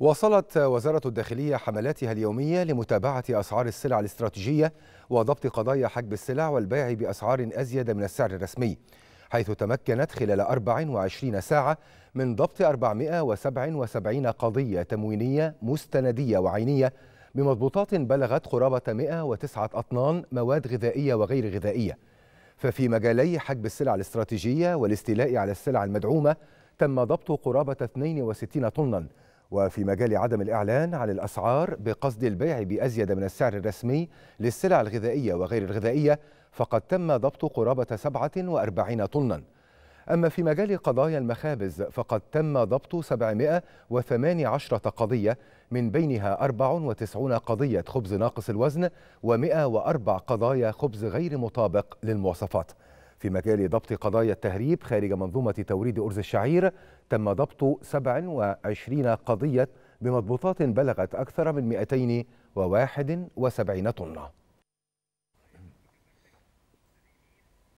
واصلت وزارة الداخلية حملاتها اليومية لمتابعة أسعار السلع الاستراتيجية وضبط قضايا حجب السلع والبيع بأسعار أزيد من السعر الرسمي حيث تمكنت خلال 24 ساعة من ضبط 477 قضية تموينية مستندية وعينية بمضبوطات بلغت قرابة 109 أطنان مواد غذائية وغير غذائية ففي مجالي حجب السلع الاستراتيجية والاستيلاء على السلع المدعومة تم ضبط قرابة 62 طناً وفي مجال عدم الإعلان عن الأسعار بقصد البيع بأزيد من السعر الرسمي للسلع الغذائية وغير الغذائية فقد تم ضبط قرابة 47 طناً أما في مجال قضايا المخابز فقد تم ضبط 718 قضية من بينها 94 قضية خبز ناقص الوزن و104 قضايا خبز غير مطابق للمواصفات في مجال ضبط قضايا التهريب خارج منظومة توريد أرز الشعير تم ضبط 27 قضية بمضبوطات بلغت أكثر من 271 طنة